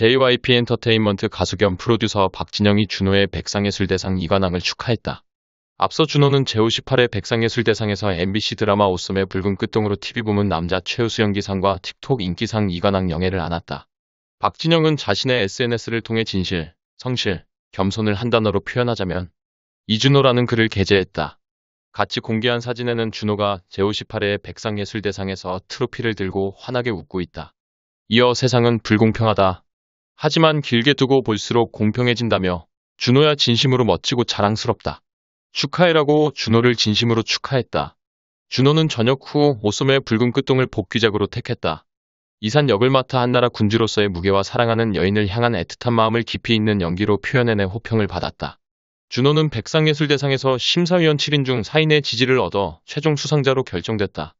JYP 엔터테인먼트 가수 겸 프로듀서 박진영이 준호의 백상예술대상 2관왕을 축하했다. 앞서 준호는 제58회 백상예술대상에서 MBC 드라마 오썸의 붉은 끝동으로 TV 부문 남자 최우수 연기상과 틱톡 인기상 2관왕 영예를 안았다. 박진영은 자신의 SNS를 통해 진실, 성실, 겸손을 한 단어로 표현하자면 이준호라는 글을 게재했다. 같이 공개한 사진에는 준호가 제58회 백상예술대상에서 트로피를 들고 환하게 웃고 있다. 이어 세상은 불공평하다. 하지만 길게 두고 볼수록 공평해진다며 준호야 진심으로 멋지고 자랑스럽다. 축하해라고 준호를 진심으로 축하했다. 준호는 저녁 후 오솜의 붉은 끝동을 복귀작으로 택했다. 이산 역을 맡아 한나라 군주로서의 무게와 사랑하는 여인을 향한 애틋한 마음을 깊이 있는 연기로 표현해내 호평을 받았다. 준호는 백상예술대상에서 심사위원 7인 중 4인의 지지를 얻어 최종 수상자로 결정됐다.